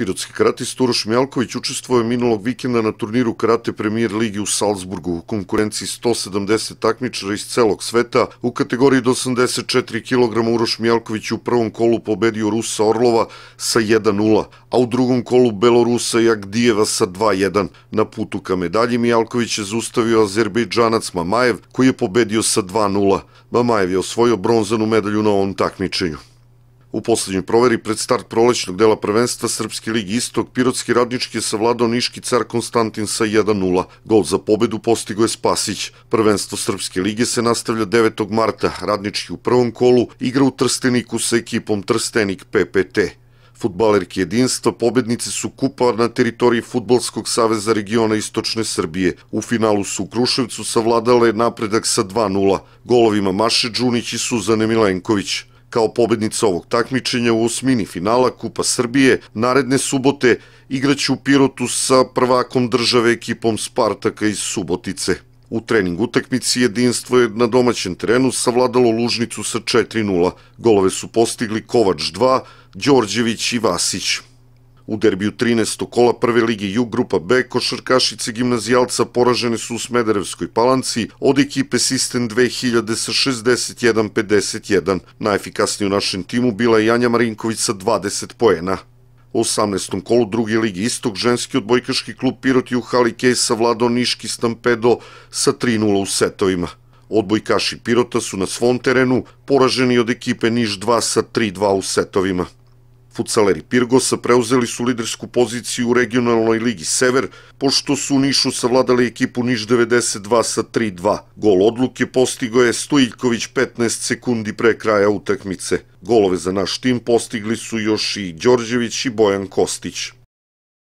Pirotski karatist Uroš Mjalković učestvovao je minulog vikenda na turniru Karate Premier Ligi u Salzburgu u konkurenciji 170 takmičara iz celog sveta. U kategoriji do 84 kg Uroš Mjalković u prvom kolu pobedio Rusa Orlova sa 1-0, a u drugom kolu Belorusa Jagdijeva sa 2-1. Na putu ka medalji Mjalković je zustavio Azerbejdžanac Mamajev koji je pobedio sa 2-0. Mamajev je osvojio bronzanu medalju na ovom takmičenju. U poslednjoj proveri pred start prolećnog dela prvenstva Srpske ligi Istok, Pirotski radnički je savladao Niški car Konstantin sa 1-0. Gol za pobedu postigo je Spasić. Prvenstvo Srpske lige se nastavlja 9. marta. Radnički u prvom kolu igra u Trsteniku sa ekipom Trstenik PPT. Futbalerki jedinstva pobednice su kupa na teritoriji Futbolskog saveza regiona Istočne Srbije. U finalu su u Kruševcu savladale napredak sa 2-0, golovima Maše Đunić i Suzane Milenković. Kao pobednica ovog takmičenja u osmini finala Kupa Srbije naredne subote igraće u Pirotu sa prvakom države ekipom Spartaka iz Subotice. U trening utakmici jedinstvo je na domaćem terenu savladalo Lužnicu sa 4-0. Golove su postigli Kovač 2, Đorđević i Vasić. U derbiju 13. kola prve ligi Jug grupa B košarkašice gimnazijalca poražene su u Smederevskoj palanci od ekipe Sistem 2000 sa 61-51. Najefikasniji u našem timu bila je Janja Marinković sa 20 poena. U 18. kolu druge ligi Istok ženski odbojkaški klub Pirot je u hali Kejsa vladao Niški Stampedo sa 3-0 u setovima. Odbojkaši Pirota su na svom terenu poraženi od ekipe Niš 2 sa 3-2 u setovima. Futsaleri Pirgosa preuzeli su lidersku poziciju u regionalnoj ligi Sever, pošto su u Nišu savladali ekipu Niš 92 sa 3-2. Gol odluke postigo je Stojiljković 15 sekundi pre kraja utakmice. Golove za naš tim postigli su još i Đorđević i Bojan Kostić.